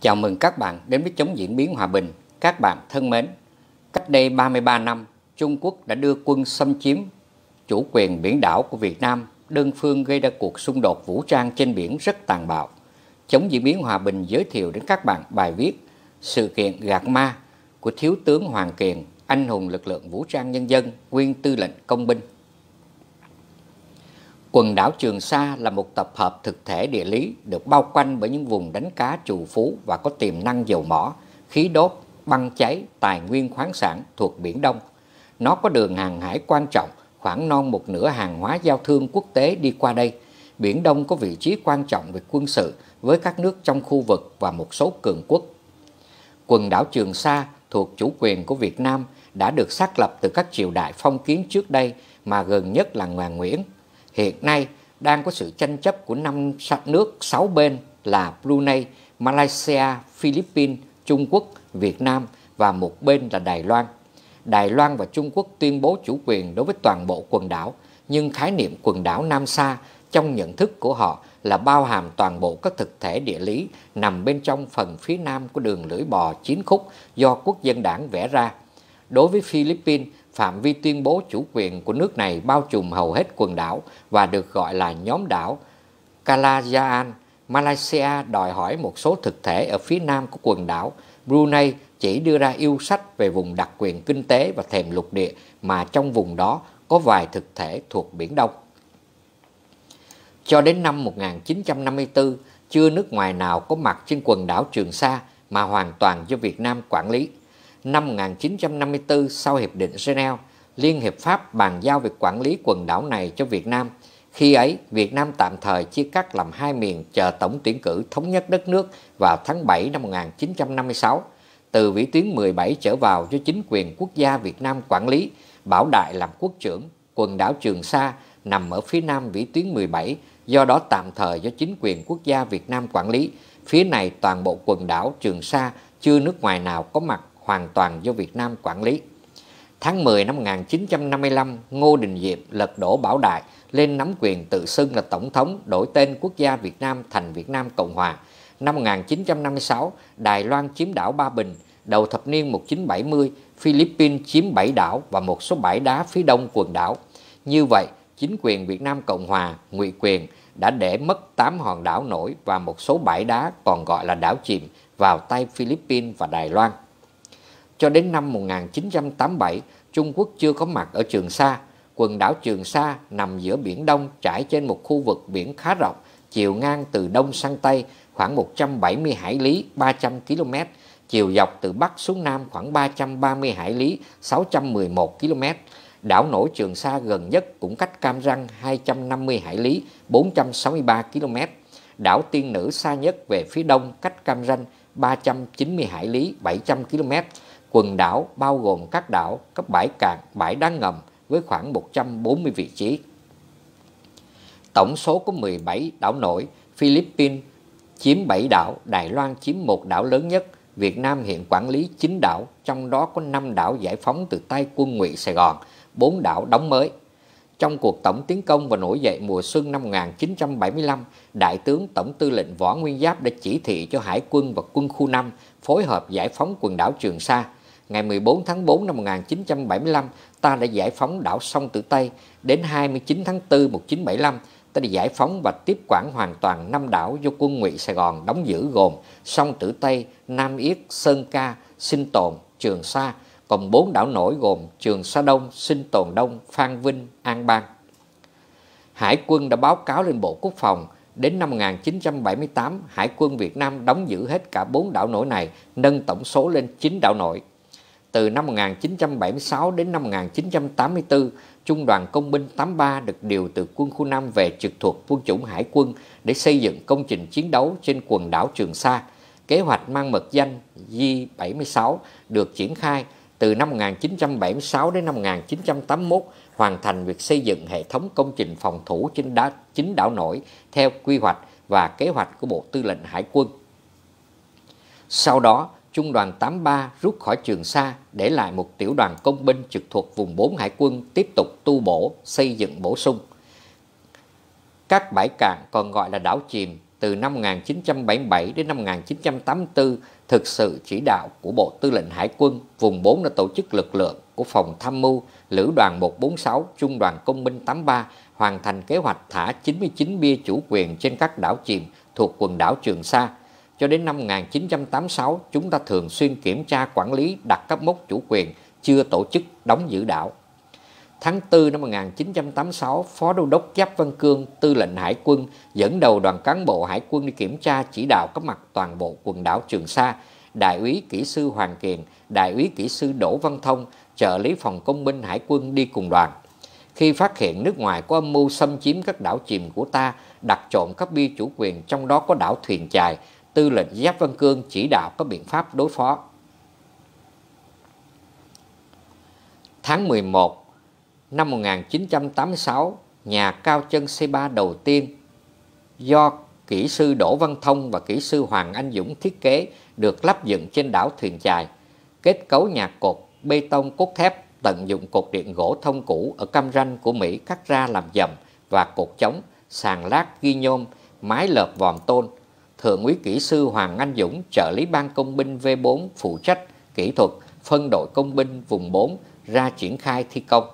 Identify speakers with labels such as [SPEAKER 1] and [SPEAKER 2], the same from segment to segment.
[SPEAKER 1] Chào mừng các bạn đến với chống diễn biến hòa bình. Các bạn thân mến, cách đây 33 năm, Trung Quốc đã đưa quân xâm chiếm chủ quyền biển đảo của Việt Nam, đơn phương gây ra cuộc xung đột vũ trang trên biển rất tàn bạo. Chống diễn biến hòa bình giới thiệu đến các bạn bài viết Sự kiện gạt ma của Thiếu tướng Hoàng Kiền, anh hùng lực lượng vũ trang nhân dân, nguyên tư lệnh công binh. Quần đảo Trường Sa là một tập hợp thực thể địa lý được bao quanh bởi những vùng đánh cá trù phú và có tiềm năng dầu mỏ, khí đốt, băng cháy, tài nguyên khoáng sản thuộc Biển Đông. Nó có đường hàng hải quan trọng, khoảng non một nửa hàng hóa giao thương quốc tế đi qua đây. Biển Đông có vị trí quan trọng về quân sự với các nước trong khu vực và một số cường quốc. Quần đảo Trường Sa thuộc chủ quyền của Việt Nam đã được xác lập từ các triều đại phong kiến trước đây mà gần nhất là Hoàng Nguyễn hiện nay đang có sự tranh chấp của năm nước sáu bên là Brunei, Malaysia, Philippines, Trung Quốc, Việt Nam và một bên là Đài Loan. Đài Loan và Trung Quốc tuyên bố chủ quyền đối với toàn bộ quần đảo, nhưng khái niệm quần đảo Nam Sa trong nhận thức của họ là bao hàm toàn bộ các thực thể địa lý nằm bên trong phần phía nam của đường lưỡi bò chín khúc do quốc dân đảng vẽ ra. Đối với Philippines, phạm vi tuyên bố chủ quyền của nước này bao trùm hầu hết quần đảo và được gọi là nhóm đảo Kalajaan Malaysia đòi hỏi một số thực thể ở phía nam của quần đảo. Brunei chỉ đưa ra yêu sách về vùng đặc quyền kinh tế và thềm lục địa mà trong vùng đó có vài thực thể thuộc Biển Đông. Cho đến năm 1954, chưa nước ngoài nào có mặt trên quần đảo Trường Sa mà hoàn toàn do Việt Nam quản lý năm 1954 sau Hiệp định Geneva, Liên Hiệp Pháp bàn giao việc quản lý quần đảo này cho Việt Nam. Khi ấy, Việt Nam tạm thời chia cắt làm hai miền chờ tổng tuyển cử thống nhất đất nước vào tháng 7 năm 1956. Từ vĩ tuyến 17 trở vào cho chính quyền quốc gia Việt Nam quản lý, Bảo Đại làm quốc trưởng, quần đảo Trường Sa nằm ở phía nam vĩ tuyến 17, do đó tạm thời do chính quyền quốc gia Việt Nam quản lý. Phía này toàn bộ quần đảo Trường Sa chưa nước ngoài nào có mặt hoàn toàn do Việt Nam quản lý. Tháng 10 năm 1955, Ngô Đình Diệm lật đổ Bảo Đại, lên nắm quyền tự xưng là Tổng thống đổi tên quốc gia Việt Nam thành Việt Nam Cộng Hòa. Năm 1956, Đài Loan chiếm đảo Ba Bình. Đầu thập niên 1970, Philippines chiếm 7 đảo và một số bãi đá phía đông quần đảo. Như vậy, chính quyền Việt Nam Cộng Hòa, ngụy quyền, đã để mất 8 hòn đảo nổi và một số bãi đá còn gọi là đảo chìm vào tay Philippines và Đài Loan. Cho đến năm 1987, Trung Quốc chưa có mặt ở Trường Sa. Quần đảo Trường Sa nằm giữa Biển Đông trải trên một khu vực biển khá rộng, chiều ngang từ Đông sang Tây khoảng 170 hải lý 300 km, chiều dọc từ Bắc xuống Nam khoảng 330 hải lý 611 km. Đảo nổi Trường Sa gần nhất cũng cách Cam Ranh 250 hải lý 463 km. Đảo Tiên Nữ xa nhất về phía đông cách Cam Ranh 390 hải lý 700 km quần đảo bao gồm các đảo, các bãi cạn, bãi đá ngầm với khoảng 140 vị trí. Tổng số có 17 đảo nổi, Philippines chiếm 7 đảo, Đài Loan chiếm một đảo lớn nhất, Việt Nam hiện quản lý 9 đảo, trong đó có 5 đảo giải phóng từ tay quân ngụy Sài Gòn, 4 đảo đóng mới. Trong cuộc tổng tiến công và nổi dậy mùa xuân năm 1975, Đại tướng Tổng tư lệnh Võ Nguyên Giáp đã chỉ thị cho Hải quân và quân khu 5 phối hợp giải phóng quần đảo Trường Sa ngày 14 tháng 4 năm 1975, ta đã giải phóng đảo sông Tử Tây. Đến 29 tháng 4 1975, ta đã giải phóng và tiếp quản hoàn toàn năm đảo do quân ngụy Sài Gòn đóng giữ gồm sông Tử Tây, Nam Yết, Sơn Ca, Sinh Tồn, Trường Sa, còn bốn đảo nổi gồm Trường Sa Đông, Sinh Tồn Đông, Phan Vinh, An Bang. Hải quân đã báo cáo lên Bộ Quốc phòng Đến năm 1978, Hải quân Việt Nam đóng giữ hết cả bốn đảo nổi này, nâng tổng số lên 9 đảo nổi. Từ năm 1976 đến năm 1984, Trung đoàn Công binh 83 được điều từ quân khu 5 về trực thuộc quân chủng hải quân để xây dựng công trình chiến đấu trên quần đảo Trường Sa. Kế hoạch mang mật danh J-76 được triển khai từ năm 1976 đến năm 1981 hoàn thành việc xây dựng hệ thống công trình phòng thủ trên đá chính đảo nổi theo quy hoạch và kế hoạch của Bộ Tư lệnh Hải quân. Sau đó, Trung đoàn 83 rút khỏi Trường Sa để lại một tiểu đoàn công binh trực thuộc vùng 4 Hải quân tiếp tục tu bổ, xây dựng bổ sung. Các bãi cạn còn gọi là đảo chìm từ năm 1977 đến năm 1984 thực sự chỉ đạo của Bộ Tư lệnh Hải quân vùng 4 đã tổ chức lực lượng của Phòng Tham mưu Lữ đoàn 146 Trung đoàn Công binh 83 hoàn thành kế hoạch thả 99 bia chủ quyền trên các đảo chìm thuộc quần đảo Trường Sa cho đến năm 1986, chúng ta thường xuyên kiểm tra quản lý đặt cấp mốc chủ quyền chưa tổ chức đóng giữ đảo. Tháng 4 năm 1986, Phó Đô đốc Giáp Văn Cương, tư lệnh Hải quân, dẫn đầu đoàn cán bộ Hải quân đi kiểm tra chỉ đạo các mặt toàn bộ quần đảo Trường Sa. Đại úy kỹ sư Hoàng Kiền, Đại úy kỹ sư Đỗ Văn Thông, trợ lý phòng công binh Hải quân đi cùng đoàn. Khi phát hiện nước ngoài có âm mưu xâm chiếm các đảo chìm của ta, đặt trộn các bi chủ quyền trong đó có đảo Thuyền Chài, tư lệnh Giáp Văn Cương chỉ đạo các biện pháp đối phó. Tháng 11 năm 1986, nhà cao chân C3 đầu tiên do kỹ sư Đỗ Văn Thông và kỹ sư Hoàng Anh Dũng thiết kế được lắp dựng trên đảo Thuyền Chài. Kết cấu nhà cột bê tông cốt thép tận dụng cột điện gỗ thông cũ ở cam ranh của Mỹ cắt ra làm dầm và cột chống, sàn lát ghi nhôm, mái lợp vòm tôn – Thượng úy kỹ sư Hoàng Anh Dũng, trợ lý ban công binh V4 phụ trách kỹ thuật phân đội công binh vùng 4 ra triển khai thi công.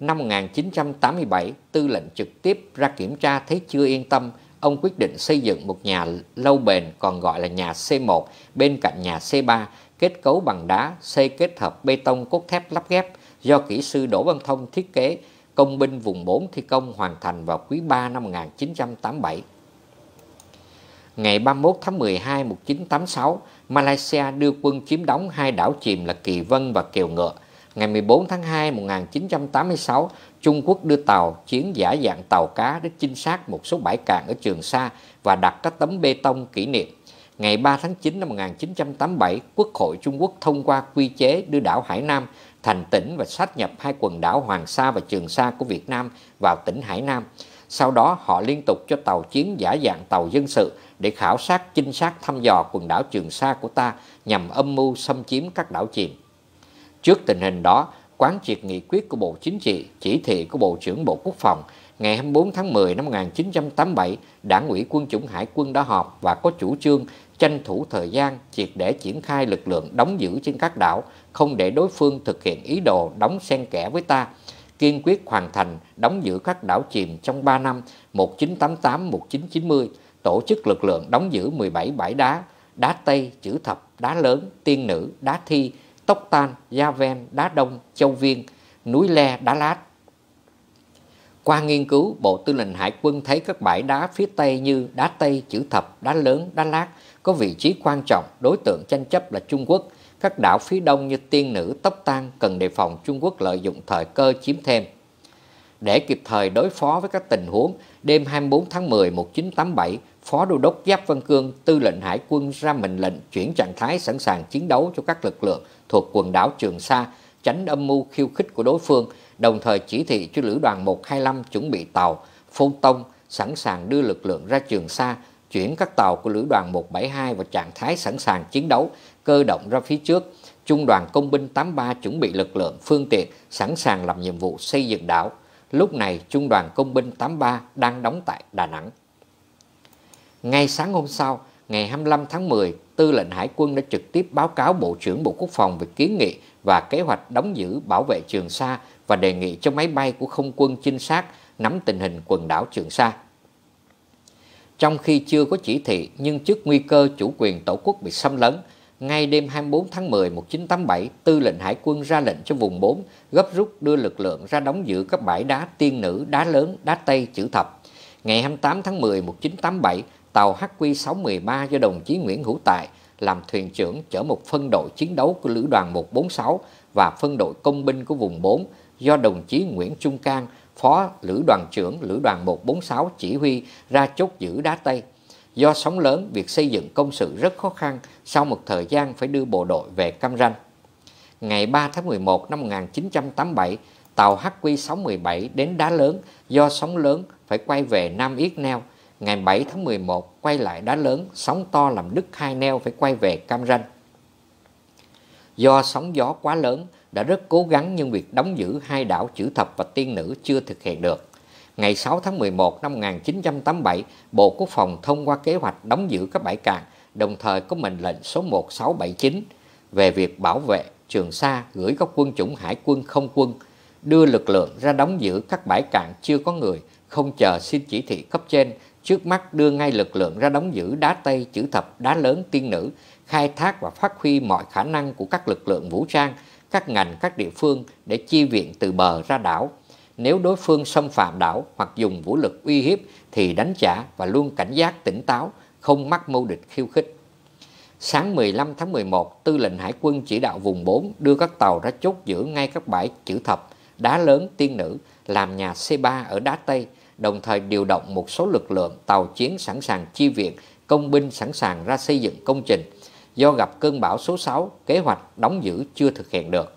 [SPEAKER 1] Năm 1987, tư lệnh trực tiếp ra kiểm tra thấy chưa yên tâm, ông quyết định xây dựng một nhà lâu bền còn gọi là nhà C1 bên cạnh nhà C3, kết cấu bằng đá, xây kết hợp bê tông cốt thép lắp ghép do kỹ sư Đỗ Văn Thông thiết kế, công binh vùng 4 thi công hoàn thành vào quý 3 năm 1987 ngày 31 tháng 12 1986, Malaysia đưa quân chiếm đóng hai đảo chìm là Kỳ Vân và Kiều Ngựa. Ngày 14 tháng 2 1986, Trung Quốc đưa tàu chiến giả dạng tàu cá để chinh sát một số bãi cạn ở Trường Sa và đặt các tấm bê tông kỷ niệm. Ngày 3 tháng 9 năm 1987, Quốc hội Trung Quốc thông qua quy chế đưa đảo Hải Nam thành tỉnh và sát nhập hai quần đảo Hoàng Sa và Trường Sa của Việt Nam vào tỉnh Hải Nam. Sau đó họ liên tục cho tàu chiến giả dạng tàu dân sự để khảo sát chinh sát thăm dò quần đảo Trường Sa của ta nhằm âm mưu xâm chiếm các đảo chìm. Trước tình hình đó, quán triệt nghị quyết của Bộ Chính trị, chỉ thị của Bộ trưởng Bộ Quốc phòng ngày 24 tháng 10 năm 1987, Đảng ủy Quân chủng Hải quân đã họp và có chủ trương tranh thủ thời gian triệt để triển khai lực lượng đóng giữ trên các đảo, không để đối phương thực hiện ý đồ đóng xen kẽ với ta, kiên quyết hoàn thành đóng giữ các đảo chìm trong 3 năm 1988-1990 tổ chức lực lượng đóng giữ 17 bãi đá, đá Tây, Chữ Thập, đá Lớn, Tiên Nữ, đá Thi, Tóc Tan, Gia Ven, đá Đông, Châu Viên, núi Le, đá Lát. Qua nghiên cứu, Bộ Tư lệnh Hải quân thấy các bãi đá phía Tây như đá Tây, chữ thập, đá lớn, đá lát có vị trí quan trọng, đối tượng tranh chấp là Trung Quốc. Các đảo phía Đông như Tiên Nữ, Tóc Tan cần đề phòng Trung Quốc lợi dụng thời cơ chiếm thêm. Để kịp thời đối phó với các tình huống, đêm 24 tháng 10 1987, Phó Đô đốc Giáp Văn Cương, tư lệnh hải quân ra mệnh lệnh chuyển trạng thái sẵn sàng chiến đấu cho các lực lượng thuộc quần đảo Trường Sa, tránh âm mưu khiêu khích của đối phương, đồng thời chỉ thị cho Lữ đoàn 125 chuẩn bị tàu, phun tông, sẵn sàng đưa lực lượng ra Trường Sa, chuyển các tàu của Lữ đoàn 172 vào trạng thái sẵn sàng chiến đấu, cơ động ra phía trước. Trung đoàn công binh 83 chuẩn bị lực lượng, phương tiện, sẵn sàng làm nhiệm vụ xây dựng đảo. Lúc này, Trung đoàn công binh 83 đang đóng tại Đà Nẵng. Ngay sáng hôm sau, ngày 25 tháng 10, Tư lệnh Hải quân đã trực tiếp báo cáo Bộ trưởng Bộ Quốc phòng về kiến nghị và kế hoạch đóng giữ bảo vệ Trường Sa và đề nghị cho máy bay của không quân trinh sát nắm tình hình quần đảo Trường Sa. Trong khi chưa có chỉ thị nhưng trước nguy cơ chủ quyền tổ quốc bị xâm lấn, ngay đêm 24 tháng 10 1987, Tư lệnh Hải quân ra lệnh cho vùng 4 gấp rút đưa lực lượng ra đóng giữ các bãi đá Tiên Nữ, Đá Lớn, Đá Tây, Chữ Thập. Ngày 28 tháng 10 1987, tàu HQ613 do đồng chí Nguyễn Hữu Tài làm thuyền trưởng chở một phân đội chiến đấu của Lữ đoàn 146 và phân đội công binh của vùng 4 do đồng chí Nguyễn Trung Cang, phó Lữ đoàn trưởng Lữ đoàn 146 chỉ huy ra chốt giữ đá Tây. Do sóng lớn, việc xây dựng công sự rất khó khăn, sau một thời gian phải đưa bộ đội về Cam Ranh. Ngày 3 tháng 11 năm 1987, tàu HQ617 đến đá lớn, do sóng lớn phải quay về Nam Yết Neo, ngày 7 tháng 11 quay lại đá lớn, sóng to làm đứt hai neo phải quay về Cam Ranh. Do sóng gió quá lớn, đã rất cố gắng nhưng việc đóng giữ hai đảo chữ thập và tiên nữ chưa thực hiện được. Ngày 6 tháng 11 năm 1987, Bộ Quốc phòng thông qua kế hoạch đóng giữ các bãi cạn, đồng thời có mệnh lệnh số 1679 về việc bảo vệ Trường Sa gửi các quân chủng hải quân không quân, đưa lực lượng ra đóng giữ các bãi cạn chưa có người, không chờ xin chỉ thị cấp trên trước mắt đưa ngay lực lượng ra đóng giữ đá Tây, chữ thập, đá lớn, tiên nữ, khai thác và phát huy mọi khả năng của các lực lượng vũ trang, các ngành, các địa phương để chi viện từ bờ ra đảo. Nếu đối phương xâm phạm đảo hoặc dùng vũ lực uy hiếp thì đánh trả và luôn cảnh giác tỉnh táo, không mắc mưu địch khiêu khích. Sáng 15 tháng 11, Tư lệnh Hải quân chỉ đạo vùng 4 đưa các tàu ra chốt giữ ngay các bãi chữ thập, đá lớn, tiên nữ, làm nhà C3 ở đá Tây, đồng thời điều động một số lực lượng tàu chiến sẵn sàng chi viện, công binh sẵn sàng ra xây dựng công trình. Do gặp cơn bão số 6, kế hoạch đóng giữ chưa thực hiện được.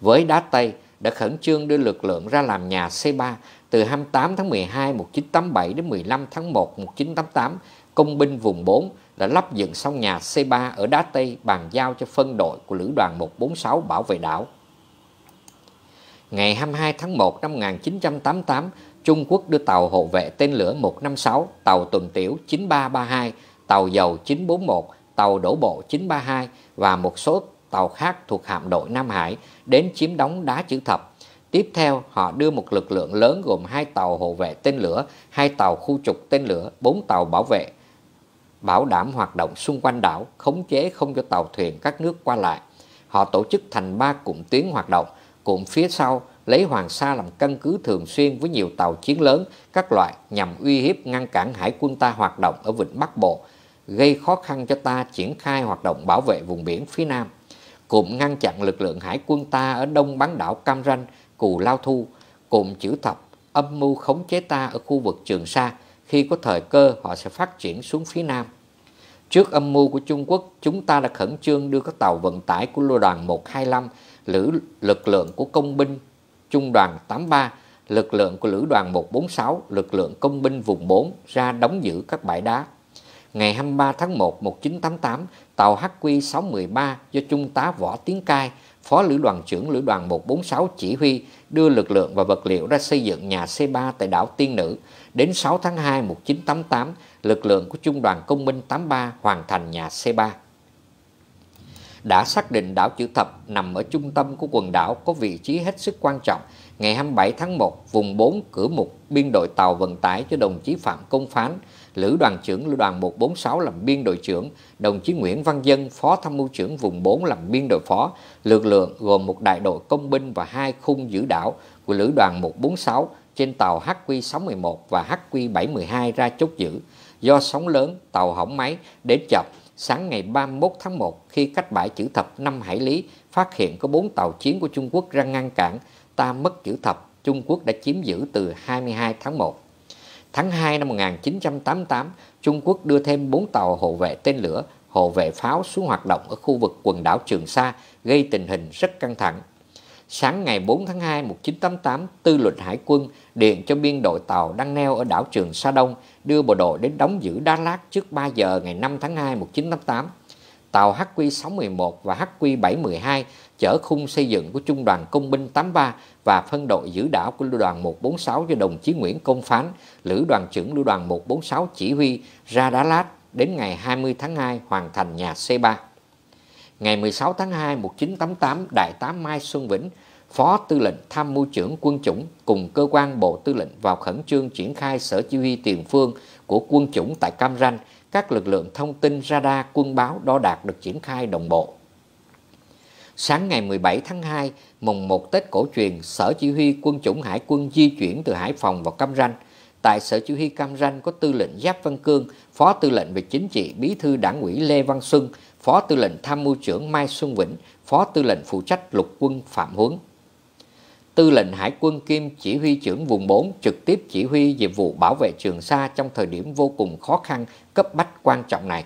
[SPEAKER 1] Với đá Tây, đã khẩn trương đưa lực lượng ra làm nhà C3 từ 28 tháng 12 1987 đến 15 tháng 1 1988, công binh vùng 4 đã lắp dựng xong nhà C3 ở Đá Tây bàn giao cho phân đội của Lữ đoàn 146 bảo vệ đảo. Ngày 22 tháng 1 năm 1988, Trung Quốc đưa tàu hộ vệ tên lửa 156, tàu tuần tiểu 9332, tàu dầu 941, tàu đổ bộ 932 và một số tàu khác thuộc hạm đội Nam Hải đến chiếm đóng đá chữ thập. Tiếp theo, họ đưa một lực lượng lớn gồm hai tàu hộ vệ tên lửa, hai tàu khu trục tên lửa, bốn tàu bảo vệ, bảo đảm hoạt động xung quanh đảo, khống chế không cho tàu thuyền các nước qua lại. Họ tổ chức thành ba cụm tuyến hoạt động, cụm phía sau lấy Hoàng Sa làm căn cứ thường xuyên với nhiều tàu chiến lớn các loại nhằm uy hiếp ngăn cản hải quân ta hoạt động ở vịnh Bắc Bộ, gây khó khăn cho ta triển khai hoạt động bảo vệ vùng biển phía Nam. cùng ngăn chặn lực lượng hải quân ta ở đông bán đảo Cam Ranh, Cù Lao Thu, cùng chữ thập âm mưu khống chế ta ở khu vực Trường Sa, khi có thời cơ họ sẽ phát triển xuống phía Nam. Trước âm mưu của Trung Quốc, chúng ta đã khẩn trương đưa các tàu vận tải của lô đoàn 125, lữ lực lượng của công binh Trung đoàn 83, lực lượng của Lữ đoàn 146, lực lượng công binh vùng 4 ra đóng giữ các bãi đá. Ngày 23 tháng 1 1988, tàu HQ-613 do Trung tá Võ Tiến Cai, Phó Lữ đoàn trưởng Lữ đoàn 146 chỉ huy đưa lực lượng và vật liệu ra xây dựng nhà C3 tại đảo Tiên Nữ. Đến 6 tháng 2 1988, lực lượng của Trung đoàn Công binh 83 hoàn thành nhà C3 đã xác định đảo chữ thập nằm ở trung tâm của quần đảo có vị trí hết sức quan trọng. Ngày 27 tháng 1, vùng 4 cử một biên đội tàu vận tải cho đồng chí Phạm Công Phán, Lữ đoàn trưởng Lữ đoàn 146 làm biên đội trưởng, đồng chí Nguyễn Văn Dân, phó tham mưu trưởng vùng 4 làm biên đội phó, lực lượng gồm một đại đội công binh và hai khung giữ đảo của Lữ đoàn 146 trên tàu HQ611 và HQ712 ra chốt giữ. Do sóng lớn, tàu hỏng máy, đến chập sáng ngày 31 tháng 1 khi cách bãi chữ thập năm hải lý phát hiện có 4 tàu chiến của Trung Quốc ra ngăn cản, ta mất chữ thập, Trung Quốc đã chiếm giữ từ 22 tháng 1. Tháng 2 năm 1988, Trung Quốc đưa thêm 4 tàu hộ vệ tên lửa, hộ vệ pháo xuống hoạt động ở khu vực quần đảo Trường Sa, gây tình hình rất căng thẳng. Sáng ngày 4 tháng 2 1988, Tư lệnh Hải quân điện cho biên đội tàu đang neo ở đảo Trường Sa Đông đưa bộ đội đến đóng giữ Đa Lát trước 3 giờ ngày 5 tháng 2 1988. Tàu HQ-611 và HQ-712 chở khung xây dựng của Trung đoàn Công binh 83 và phân đội giữ đảo của Lưu đoàn 146 do đồng chí Nguyễn Công Phán, Lữ đoàn trưởng Lưu đoàn 146 chỉ huy ra Đá Lát đến ngày 20 tháng 2 hoàn thành nhà C3 ngày 16 tháng 2 1988, Đại tá Mai Xuân Vĩnh, Phó Tư lệnh Tham mưu trưởng quân chủng cùng cơ quan Bộ Tư lệnh vào khẩn trương triển khai sở chỉ huy tiền phương của quân chủng tại Cam Ranh, các lực lượng thông tin radar quân báo đo đạt được triển khai đồng bộ. Sáng ngày 17 tháng 2, mùng 1 Tết cổ truyền, Sở Chỉ huy Quân chủng Hải quân di chuyển từ Hải Phòng vào Cam Ranh. Tại Sở Chỉ huy Cam Ranh có Tư lệnh Giáp Văn Cương, Phó Tư lệnh về Chính trị Bí thư Đảng ủy Lê Văn Xuân, Phó Tư lệnh Tham mưu trưởng Mai Xuân Vĩnh, Phó Tư lệnh phụ trách lục quân Phạm Huấn. Tư lệnh Hải quân Kim chỉ huy trưởng vùng 4 trực tiếp chỉ huy nhiệm vụ bảo vệ Trường Sa trong thời điểm vô cùng khó khăn, cấp bách quan trọng này.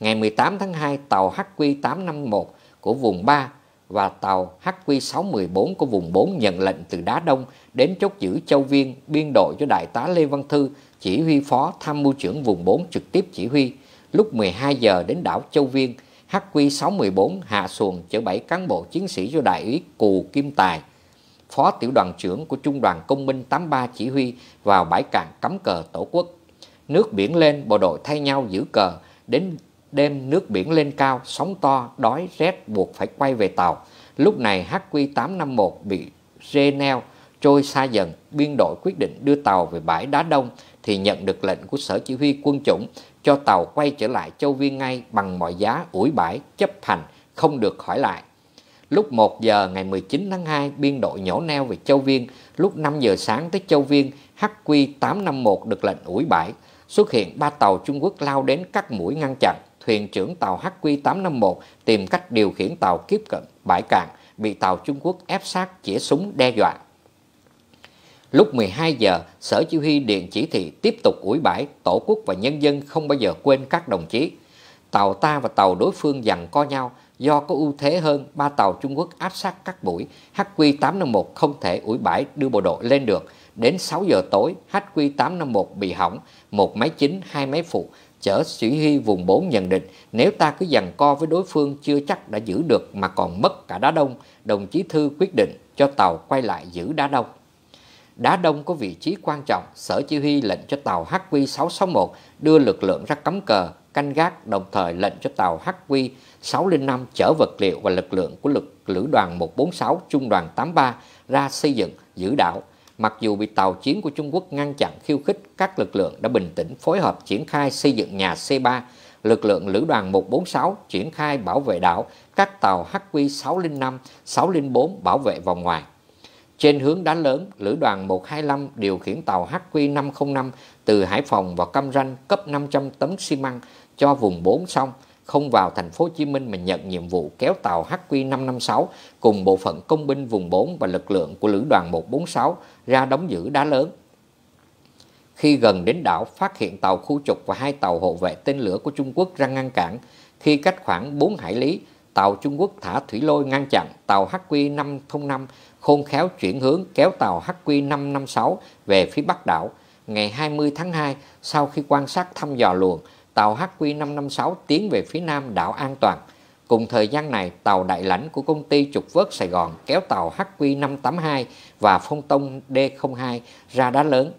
[SPEAKER 1] Ngày 18 tháng 2, tàu HQ851 của vùng 3 và tàu HQ614 của vùng 4 nhận lệnh từ Đá Đông đến chốt giữ Châu Viên, biên đội cho Đại tá Lê Văn Thư, chỉ huy phó tham mưu trưởng vùng 4 trực tiếp chỉ huy, lúc 12 giờ đến đảo Châu Viên, HQ614 hạ xuồng chở 7 cán bộ chiến sĩ do đại úy Cù Kim Tài, phó tiểu đoàn trưởng của Trung đoàn Công binh 83 chỉ huy vào bãi cạn cắm cờ Tổ quốc. Nước biển lên, bộ đội thay nhau giữ cờ, đến đêm nước biển lên cao, sóng to, đói rét buộc phải quay về tàu. Lúc này HQ851 bị rê neo, trôi xa dần, biên đội quyết định đưa tàu về bãi Đá Đông thì nhận được lệnh của Sở Chỉ huy quân chủng cho tàu quay trở lại châu Viên ngay bằng mọi giá ủi bãi, chấp hành, không được hỏi lại. Lúc 1 giờ ngày 19 tháng 2, biên đội nhổ neo về Châu Viên. Lúc 5 giờ sáng tới Châu Viên, HQ851 được lệnh ủi bãi. Xuất hiện ba tàu Trung Quốc lao đến cắt mũi ngăn chặn. Thuyền trưởng tàu HQ851 tìm cách điều khiển tàu kiếp cận bãi cạn, bị tàu Trung Quốc ép sát chĩa súng đe dọa. Lúc 12 giờ, Sở Chỉ huy điện chỉ thị tiếp tục ủi bãi, tổ quốc và nhân dân không bao giờ quên các đồng chí. Tàu ta và tàu đối phương dằn co nhau, do có ưu thế hơn, ba tàu Trung Quốc áp sát các buổi, HQ851 không thể ủi bãi đưa bộ đội lên được. Đến 6 giờ tối, HQ851 bị hỏng, một máy chính, hai máy phụ, chở chỉ huy vùng 4 nhận định nếu ta cứ giằng co với đối phương chưa chắc đã giữ được mà còn mất cả đá đông, đồng chí Thư quyết định cho tàu quay lại giữ đá đông. Đá Đông có vị trí quan trọng, sở chỉ huy lệnh cho tàu HQ661 đưa lực lượng ra cấm cờ, canh gác đồng thời lệnh cho tàu HQ605 chở vật liệu và lực lượng của lực lữ đoàn 146 trung đoàn 83 ra xây dựng, giữ đảo. Mặc dù bị tàu chiến của Trung Quốc ngăn chặn khiêu khích, các lực lượng đã bình tĩnh phối hợp triển khai xây dựng nhà C3, lực lượng lữ đoàn 146 triển khai bảo vệ đảo, các tàu HQ605, 604 bảo vệ vòng ngoài. Trên hướng đá lớn, Lữ đoàn 125 điều khiển tàu HQ505 từ Hải Phòng vào Cam Ranh cấp 500 tấn xi măng cho vùng 4 sông, không vào thành phố Hồ Chí Minh mà nhận nhiệm vụ kéo tàu HQ556 cùng bộ phận công binh vùng 4 và lực lượng của Lữ đoàn 146 ra đóng giữ đá lớn. Khi gần đến đảo, phát hiện tàu khu trục và hai tàu hộ vệ tên lửa của Trung Quốc ra ngăn cản. Khi cách khoảng 4 hải lý, tàu Trung Quốc thả thủy lôi ngăn chặn tàu HQ505 khôn khéo chuyển hướng kéo tàu HQ556 về phía Bắc đảo. Ngày 20 tháng 2, sau khi quan sát thăm dò luồng, tàu HQ556 tiến về phía nam đảo an toàn. Cùng thời gian này, tàu đại lãnh của công ty trục vớt Sài Gòn kéo tàu HQ582 và phong tông D02 ra đá lớn.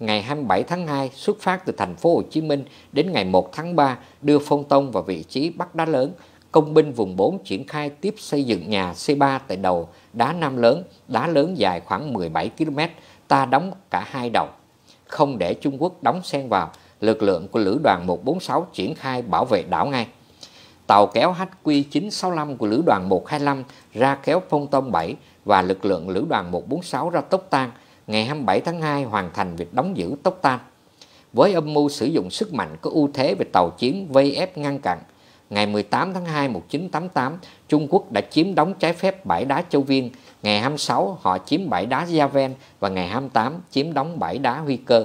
[SPEAKER 1] Ngày 27 tháng 2 xuất phát từ thành phố Hồ Chí Minh đến ngày 1 tháng 3 đưa phong tông vào vị trí bắt đá lớn. Công binh vùng 4 triển khai tiếp xây dựng nhà C3 tại đầu đá Nam Lớn, đá lớn dài khoảng 17 km, ta đóng cả hai đầu. Không để Trung Quốc đóng xen vào, lực lượng của Lữ đoàn 146 triển khai bảo vệ đảo ngay. Tàu kéo HQ965 của Lữ đoàn 125 ra kéo Phong Tông 7 và lực lượng Lữ đoàn 146 ra Tốc Tan, ngày 27 tháng 2 hoàn thành việc đóng giữ Tốc Tan. Với âm mưu sử dụng sức mạnh có ưu thế về tàu chiến vây ép ngăn chặn, ngày 18 tháng 2 1988, Trung Quốc đã chiếm đóng trái phép bãi đá Châu Viên, ngày 26 họ chiếm bãi đá Gia Ven và ngày 28 chiếm đóng bãi đá Huy Cơ.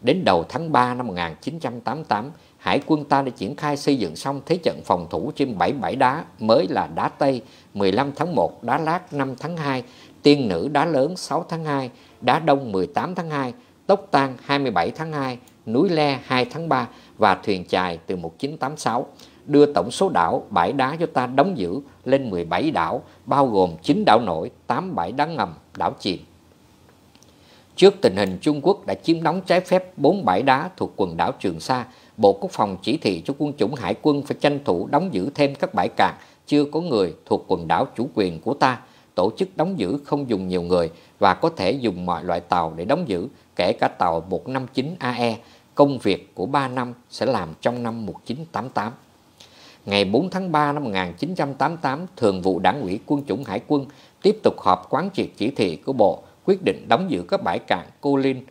[SPEAKER 1] Đến đầu tháng 3 năm 1988, hải quân ta đã triển khai xây dựng xong thế trận phòng thủ trên bảy bãi đá mới là đá Tây 15 tháng 1, đá Lát 5 tháng 2, Tiên Nữ đá lớn 6 tháng 2, đá Đông 18 tháng 2, Tốc Tan 27 tháng 2, Núi Le 2 tháng 3 và Thuyền Chài từ 1986 đưa tổng số đảo bãi đá cho ta đóng giữ lên 17 đảo, bao gồm 9 đảo nổi, 8 bãi đá ngầm, đảo chìm. Trước tình hình Trung Quốc đã chiếm đóng trái phép 4 bãi đá thuộc quần đảo Trường Sa, Bộ Quốc phòng chỉ thị cho quân chủng hải quân phải tranh thủ đóng giữ thêm các bãi cạn chưa có người thuộc quần đảo chủ quyền của ta, tổ chức đóng giữ không dùng nhiều người và có thể dùng mọi loại tàu để đóng giữ, kể cả tàu 159 AE. Công việc của 3 năm sẽ làm trong năm 1988 ngày 4 tháng 3 năm 1988, Thường vụ Đảng ủy Quân chủng Hải quân tiếp tục họp quán triệt chỉ thị của Bộ quyết định đóng giữ các bãi cạn Cô Linh,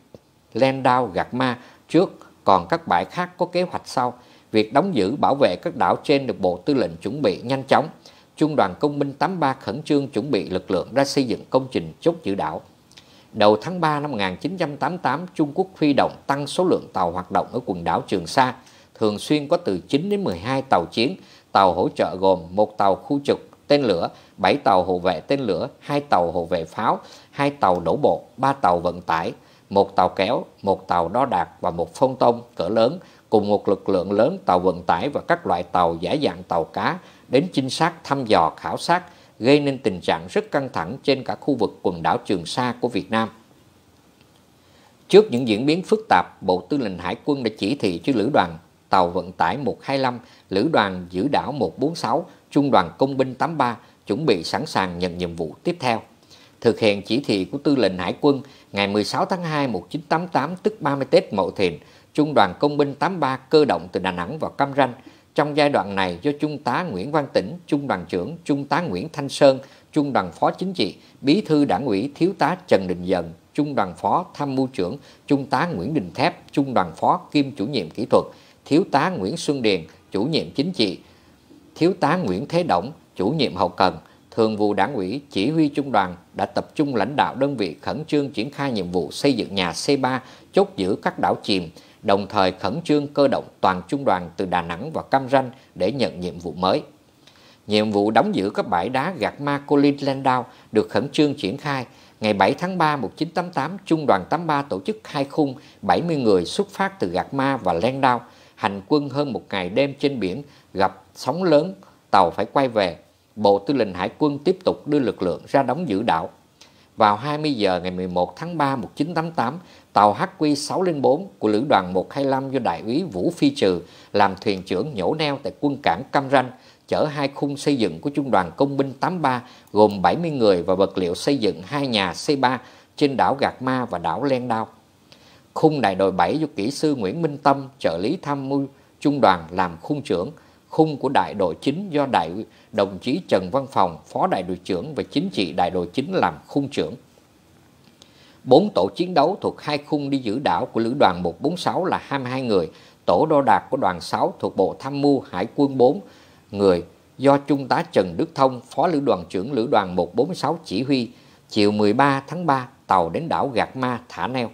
[SPEAKER 1] Landau, Gạt Ma trước, còn các bãi khác có kế hoạch sau. Việc đóng giữ bảo vệ các đảo trên được Bộ Tư lệnh chuẩn bị nhanh chóng. Trung đoàn Công binh 83 khẩn trương chuẩn bị lực lượng ra xây dựng công trình chốt giữ đảo. Đầu tháng 3 năm 1988, Trung Quốc huy động tăng số lượng tàu hoạt động ở quần đảo Trường Sa – thường xuyên có từ 9 đến 12 tàu chiến, tàu hỗ trợ gồm một tàu khu trục tên lửa, 7 tàu hộ vệ tên lửa, 2 tàu hộ vệ pháo, 2 tàu đổ bộ, 3 tàu vận tải, một tàu kéo, một tàu đo đạc và một phong tông cỡ lớn cùng một lực lượng lớn tàu vận tải và các loại tàu giả dạng tàu cá đến trinh sát thăm dò khảo sát gây nên tình trạng rất căng thẳng trên cả khu vực quần đảo Trường Sa của Việt Nam. Trước những diễn biến phức tạp, Bộ Tư lệnh Hải quân đã chỉ thị cho lữ đoàn tàu vận tải 125, lữ đoàn giữ đảo 146, trung đoàn công binh 83 chuẩn bị sẵn sàng nhận nhiệm vụ tiếp theo. Thực hiện chỉ thị của Tư lệnh Hải quân ngày 16 tháng 2 1988 tức 30 Tết Mậu Thìn, Trung đoàn Công binh 83 cơ động từ Đà Nẵng vào Cam Ranh. Trong giai đoạn này do Trung tá Nguyễn Văn Tĩnh, Trung đoàn trưởng, Trung tá Nguyễn Thanh Sơn, Trung đoàn phó chính trị, Bí thư Đảng ủy Thiếu tá Trần Đình Dần, Trung đoàn phó tham mưu trưởng, Trung tá Nguyễn Đình Thép, Trung đoàn phó kiêm chủ nhiệm kỹ thuật, Thiếu tá Nguyễn Xuân Điền, chủ nhiệm chính trị, Thiếu tá Nguyễn Thế Động, chủ nhiệm hậu cần, Thường vụ Đảng ủy, chỉ huy trung đoàn đã tập trung lãnh đạo đơn vị khẩn trương triển khai nhiệm vụ xây dựng nhà C3 chốt giữ các đảo chìm, đồng thời khẩn trương cơ động toàn trung đoàn từ Đà Nẵng và Cam Ranh để nhận nhiệm vụ mới. Nhiệm vụ đóng giữ các bãi đá gạt ma Colin Landau được khẩn trương triển khai. Ngày 7 tháng 3 1988, Trung đoàn 83 tổ chức hai khung 70 người xuất phát từ gạt ma và Landau hành quân hơn một ngày đêm trên biển, gặp sóng lớn, tàu phải quay về. Bộ Tư lệnh Hải quân tiếp tục đưa lực lượng ra đóng giữ đảo. Vào 20 giờ ngày 11 tháng 3 1988, tàu HQ604 của Lữ đoàn 125 do Đại úy Vũ Phi Trừ làm thuyền trưởng nhổ neo tại quân cảng Cam Ranh, chở hai khung xây dựng của Trung đoàn Công binh 83 gồm 70 người và vật liệu xây dựng hai nhà C3 trên đảo Gạc Ma và đảo Len Đao. Khung đại đội 7 do kỹ sư Nguyễn Minh Tâm, trợ lý tham mưu trung đoàn làm khung trưởng, khung của đại đội 9 do đại đồng chí Trần Văn Phòng, phó đại đội trưởng và chính trị đại đội 9 làm khung trưởng. Bốn tổ chiến đấu thuộc hai khung đi giữ đảo của lữ đoàn 146 là 22 người, tổ đo đạc của đoàn 6 thuộc Bộ Tham mưu Hải quân 4 người do Trung tá Trần Đức Thông, Phó Lữ đoàn trưởng Lữ đoàn 146 chỉ huy, chiều 13 tháng 3 tàu đến đảo gạt Ma thả neo.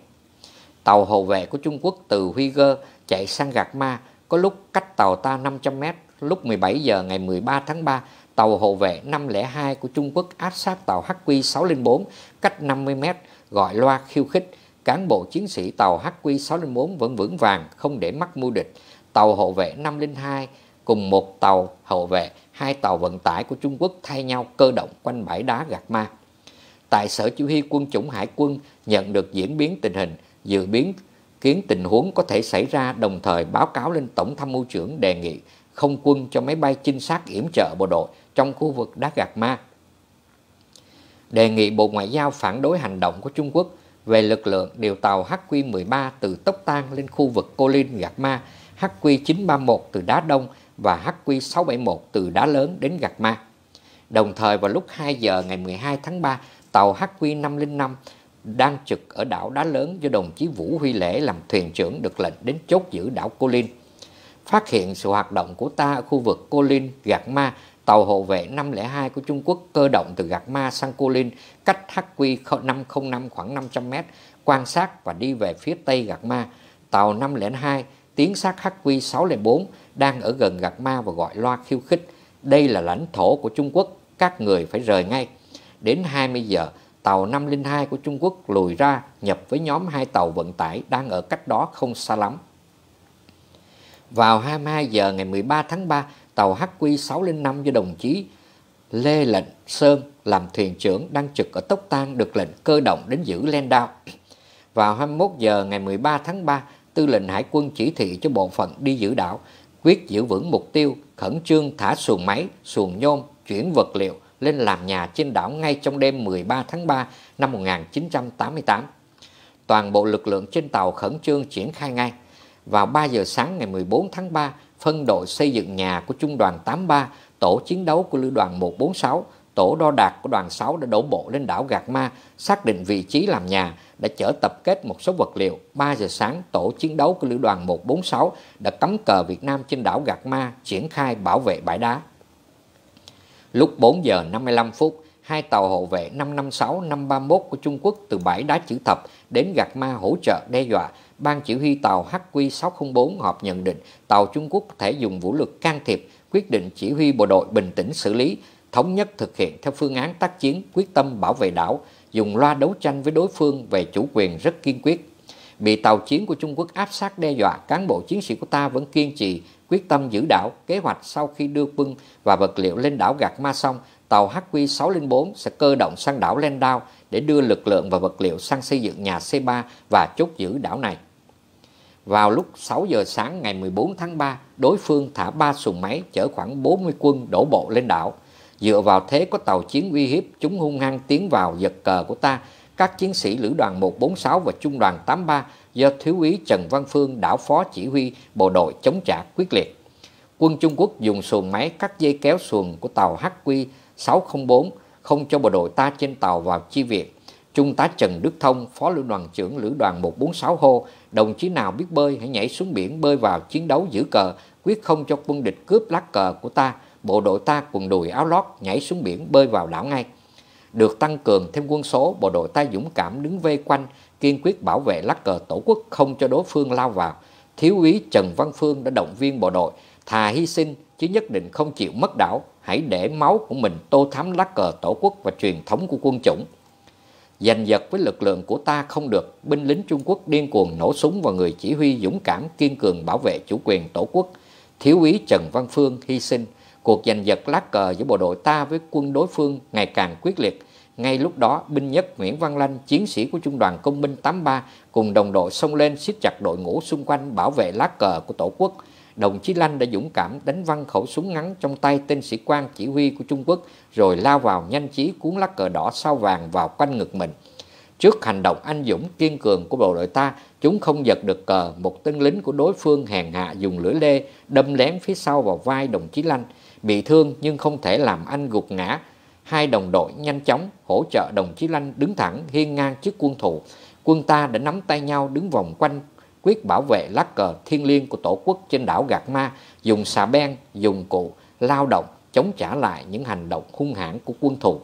[SPEAKER 1] Tàu hậu vệ của Trung Quốc từ Huy Gơ chạy sang Gạc Ma có lúc cách tàu ta 500 mét. Lúc 17 giờ ngày 13 tháng 3, tàu hộ vệ 502 của Trung Quốc áp sát tàu HQ604 cách 50 mét, gọi loa khiêu khích. Cán bộ chiến sĩ tàu HQ604 vẫn vững vàng, không để mắc mưu địch. Tàu hộ vệ 502 cùng một tàu hậu vệ, hai tàu vận tải của Trung Quốc thay nhau cơ động quanh bãi đá Gạc Ma. Tại Sở Chỉ huy Quân chủng Hải quân nhận được diễn biến tình hình, dự biến kiến tình huống có thể xảy ra đồng thời báo cáo lên Tổng tham mưu trưởng đề nghị không quân cho máy bay trinh sát yểm trợ bộ đội trong khu vực đá gạt ma. Đề nghị Bộ Ngoại giao phản đối hành động của Trung Quốc về lực lượng điều tàu HQ-13 từ Tốc Tan lên khu vực Cô Linh Gạt Ma, HQ-931 từ Đá Đông và HQ-671 từ Đá Lớn đến Gạt Ma. Đồng thời vào lúc 2 giờ ngày 12 tháng 3, tàu HQ-505 đang trực ở đảo Đá Lớn do đồng chí Vũ Huy Lễ làm thuyền trưởng được lệnh đến chốt giữ đảo Cô Linh. Phát hiện sự hoạt động của ta ở khu vực Cô Linh, Gạc Ma, tàu hộ vệ 502 của Trung Quốc cơ động từ Gạc Ma sang Cô Linh, cách HQ 505 khoảng 500 m, quan sát và đi về phía tây Gạc Ma. Tàu 502 tiến sát HQ 604 đang ở gần Gạc Ma và gọi loa khiêu khích. Đây là lãnh thổ của Trung Quốc, các người phải rời ngay. Đến 20 giờ, tàu 502 của Trung Quốc lùi ra nhập với nhóm hai tàu vận tải đang ở cách đó không xa lắm. Vào 22 giờ ngày 13 tháng 3, tàu HQ605 do đồng chí Lê Lệnh Sơn làm thuyền trưởng đang trực ở Tốc Tan được lệnh cơ động đến giữ len đao. Vào 21 giờ ngày 13 tháng 3, tư lệnh hải quân chỉ thị cho bộ phận đi giữ đảo, quyết giữ vững mục tiêu, khẩn trương thả xuồng máy, xuồng nhôm, chuyển vật liệu, lên làm nhà trên đảo ngay trong đêm 13 tháng 3 năm 1988. Toàn bộ lực lượng trên tàu khẩn trương triển khai ngay. Vào 3 giờ sáng ngày 14 tháng 3, phân đội xây dựng nhà của Trung đoàn 83, tổ chiến đấu của Lữ đoàn 146, tổ đo đạc của đoàn 6 đã đổ bộ lên đảo Gạc Ma, xác định vị trí làm nhà, đã chở tập kết một số vật liệu. 3 giờ sáng, tổ chiến đấu của Lữ đoàn 146 đã cắm cờ Việt Nam trên đảo Gạc Ma, triển khai bảo vệ bãi đá. Lúc 4 giờ 55 phút, hai tàu hộ vệ 556-531 của Trung Quốc từ bãi đá chữ thập đến gạt ma hỗ trợ đe dọa. Ban chỉ huy tàu HQ604 họp nhận định tàu Trung Quốc có thể dùng vũ lực can thiệp, quyết định chỉ huy bộ đội bình tĩnh xử lý, thống nhất thực hiện theo phương án tác chiến quyết tâm bảo vệ đảo, dùng loa đấu tranh với đối phương về chủ quyền rất kiên quyết. Bị tàu chiến của Trung Quốc áp sát đe dọa, cán bộ chiến sĩ của ta vẫn kiên trì quyết tâm giữ đảo, kế hoạch sau khi đưa quân và vật liệu lên đảo Gạt Ma xong, tàu HQ604 sẽ cơ động sang đảo lên đao để đưa lực lượng và vật liệu sang xây dựng nhà C3 và chốt giữ đảo này. Vào lúc 6 giờ sáng ngày 14 tháng 3, đối phương thả 3 xuồng máy chở khoảng 40 quân đổ bộ lên đảo. Dựa vào thế có tàu chiến uy hiếp, chúng hung hăng tiến vào giật cờ của ta. Các chiến sĩ lữ đoàn 146 và trung đoàn 83 do Thiếu úy Trần Văn Phương đảo phó chỉ huy bộ đội chống trả quyết liệt. Quân Trung Quốc dùng xuồng máy cắt dây kéo xuồng của tàu HQ-604 không cho bộ đội ta trên tàu vào chi viện. Trung tá Trần Đức Thông, Phó Lữ đoàn trưởng Lữ đoàn 146 hô, đồng chí nào biết bơi hãy nhảy xuống biển bơi vào chiến đấu giữ cờ, quyết không cho quân địch cướp lá cờ của ta, bộ đội ta quần đùi áo lót nhảy xuống biển bơi vào đảo ngay. Được tăng cường thêm quân số, bộ đội ta dũng cảm đứng vây quanh, kiên quyết bảo vệ lá cờ tổ quốc không cho đối phương lao vào, thiếu úy Trần Văn Phương đã động viên bộ đội thà hy sinh chứ nhất định không chịu mất đảo, hãy để máu của mình tô thắm lá cờ tổ quốc và truyền thống của quân chủng. Giành giật với lực lượng của ta không được, binh lính Trung Quốc điên cuồng nổ súng vào người chỉ huy dũng cảm kiên cường bảo vệ chủ quyền tổ quốc. Thiếu úy Trần Văn Phương hy sinh, cuộc giành giật lá cờ giữa bộ đội ta với quân đối phương ngày càng quyết liệt, ngay lúc đó, binh nhất Nguyễn Văn Lanh, chiến sĩ của Trung đoàn Công binh 83 cùng đồng đội xông lên siết chặt đội ngũ xung quanh bảo vệ lá cờ của Tổ quốc. Đồng chí Lanh đã dũng cảm đánh văng khẩu súng ngắn trong tay tên sĩ quan chỉ huy của Trung Quốc rồi lao vào nhanh trí cuốn lá cờ đỏ sao vàng vào quanh ngực mình. Trước hành động anh dũng kiên cường của bộ đội ta, chúng không giật được cờ, một tên lính của đối phương hèn hạ dùng lưỡi lê đâm lén phía sau vào vai đồng chí Lanh, bị thương nhưng không thể làm anh gục ngã, Hai đồng đội nhanh chóng hỗ trợ đồng chí Lanh đứng thẳng hiên ngang trước quân thù. Quân ta đã nắm tay nhau đứng vòng quanh quyết bảo vệ lá cờ thiên liêng của Tổ quốc trên đảo Gạt Ma, dùng xà beng, dùng cụ, lao động, chống trả lại những hành động hung hãn của quân thù.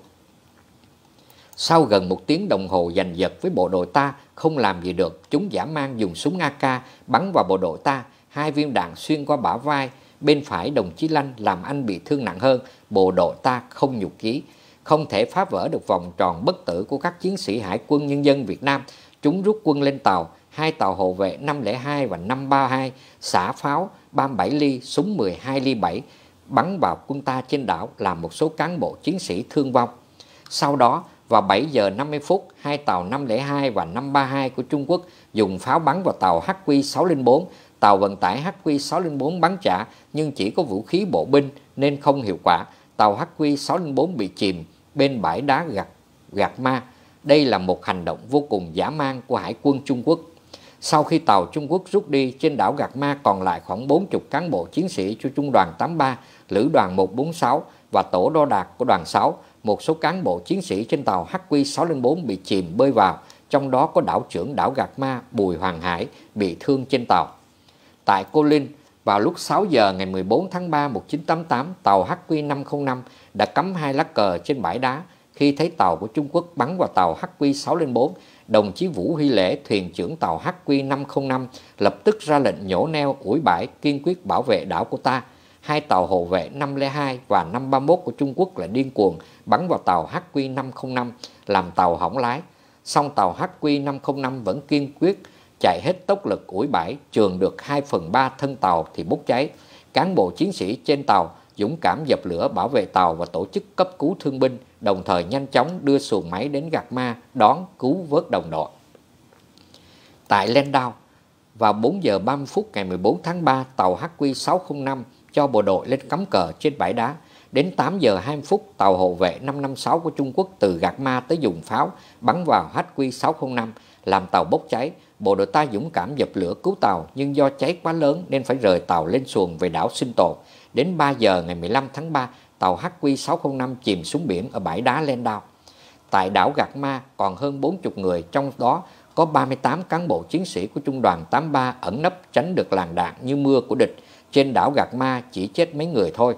[SPEAKER 1] Sau gần một tiếng đồng hồ giành giật với bộ đội ta, không làm gì được, chúng giả mang dùng súng AK bắn vào bộ đội ta, hai viên đạn xuyên qua bả vai, bên phải đồng chí Lanh làm anh bị thương nặng hơn, bộ đội ta không nhục chí, không thể phá vỡ được vòng tròn bất tử của các chiến sĩ Hải quân Nhân dân Việt Nam. Chúng rút quân lên tàu, hai tàu hộ vệ 502 và 532, xả pháo 37 ly, súng 12 ly 7, bắn vào quân ta trên đảo làm một số cán bộ chiến sĩ thương vong. Sau đó, vào 7 giờ 50 phút, hai tàu 502 và 532 của Trung Quốc dùng pháo bắn vào tàu HQ-604, tàu vận tải HQ604 bắn trả nhưng chỉ có vũ khí bộ binh nên không hiệu quả. Tàu HQ604 bị chìm bên bãi đá gạt, gạt ma. Đây là một hành động vô cùng giả man của Hải quân Trung Quốc. Sau khi tàu Trung Quốc rút đi, trên đảo Gạt Ma còn lại khoảng 40 cán bộ chiến sĩ cho Trung đoàn 83, Lữ đoàn 146 và tổ đo đạc của đoàn 6. Một số cán bộ chiến sĩ trên tàu HQ604 bị chìm bơi vào, trong đó có đảo trưởng đảo Gạt Ma Bùi Hoàng Hải bị thương trên tàu tại Cô Linh vào lúc 6 giờ ngày 14 tháng 3 1988, tàu HQ505 đã cắm hai lá cờ trên bãi đá khi thấy tàu của Trung Quốc bắn vào tàu HQ604. Đồng chí Vũ Huy Lễ, thuyền trưởng tàu HQ505, lập tức ra lệnh nhổ neo ủi bãi kiên quyết bảo vệ đảo của ta. Hai tàu hộ vệ 502 và 531 của Trung Quốc là điên cuồng bắn vào tàu HQ505, làm tàu hỏng lái. Song tàu HQ505 vẫn kiên quyết chạy hết tốc lực ủi bãi, trường được 2 phần 3 thân tàu thì bốc cháy. Cán bộ chiến sĩ trên tàu dũng cảm dập lửa bảo vệ tàu và tổ chức cấp cứu thương binh, đồng thời nhanh chóng đưa xuồng máy đến gạt ma đón cứu vớt đồng đội. Tại Lendau, vào 4 giờ 30 phút ngày 14 tháng 3, tàu HQ605 cho bộ đội lên cắm cờ trên bãi đá. Đến 8 giờ 20 phút, tàu hộ vệ 556 của Trung Quốc từ Gạc Ma tới dùng pháo bắn vào HQ605 làm tàu bốc cháy bộ đội ta dũng cảm dập lửa cứu tàu nhưng do cháy quá lớn nên phải rời tàu lên xuồng về đảo sinh tồn. Đến 3 giờ ngày 15 tháng 3, tàu HQ605 chìm xuống biển ở bãi đá Len Đao. Tại đảo Gạc Ma còn hơn 40 người, trong đó có 38 cán bộ chiến sĩ của Trung đoàn 83 ẩn nấp tránh được làn đạn như mưa của địch. Trên đảo Gạc Ma chỉ chết mấy người thôi.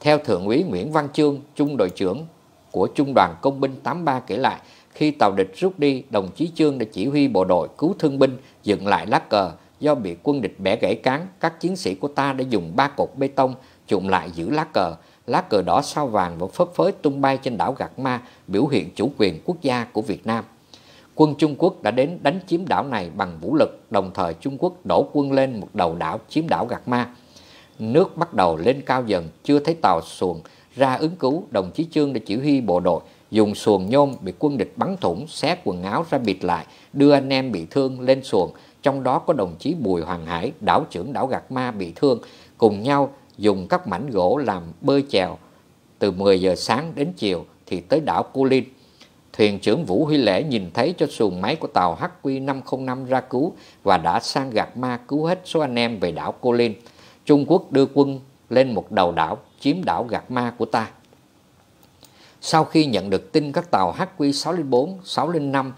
[SPEAKER 1] Theo Thượng úy Nguyễn Văn Chương, Trung đội trưởng của Trung đoàn Công binh 83 kể lại, khi tàu địch rút đi, đồng chí Trương đã chỉ huy bộ đội cứu thương binh dựng lại lá cờ do bị quân địch bẻ gãy cán. Các chiến sĩ của ta đã dùng ba cột bê tông chụm lại giữ lá cờ. Lá cờ đỏ sao vàng vẫn phấp phới tung bay trên đảo Gạc Ma, biểu hiện chủ quyền quốc gia của Việt Nam. Quân Trung Quốc đã đến đánh chiếm đảo này bằng vũ lực, đồng thời Trung Quốc đổ quân lên một đầu đảo chiếm đảo Gạc Ma. Nước bắt đầu lên cao dần, chưa thấy tàu xuồng ra ứng cứu, đồng chí Trương đã chỉ huy bộ đội dùng xuồng nhôm bị quân địch bắn thủng, xé quần áo ra bịt lại, đưa anh em bị thương lên xuồng, trong đó có đồng chí Bùi Hoàng Hải, đảo trưởng đảo Gạc Ma bị thương, cùng nhau dùng các mảnh gỗ làm bơi chèo từ 10 giờ sáng đến chiều thì tới đảo Cô Linh. Thuyền trưởng Vũ Huy Lễ nhìn thấy cho xuồng máy của tàu HQ505 ra cứu và đã sang Gạc Ma cứu hết số anh em về đảo Cô Linh. Trung Quốc đưa quân lên một đầu đảo, chiếm đảo Gạc Ma của ta. Sau khi nhận được tin các tàu HQ604, 605,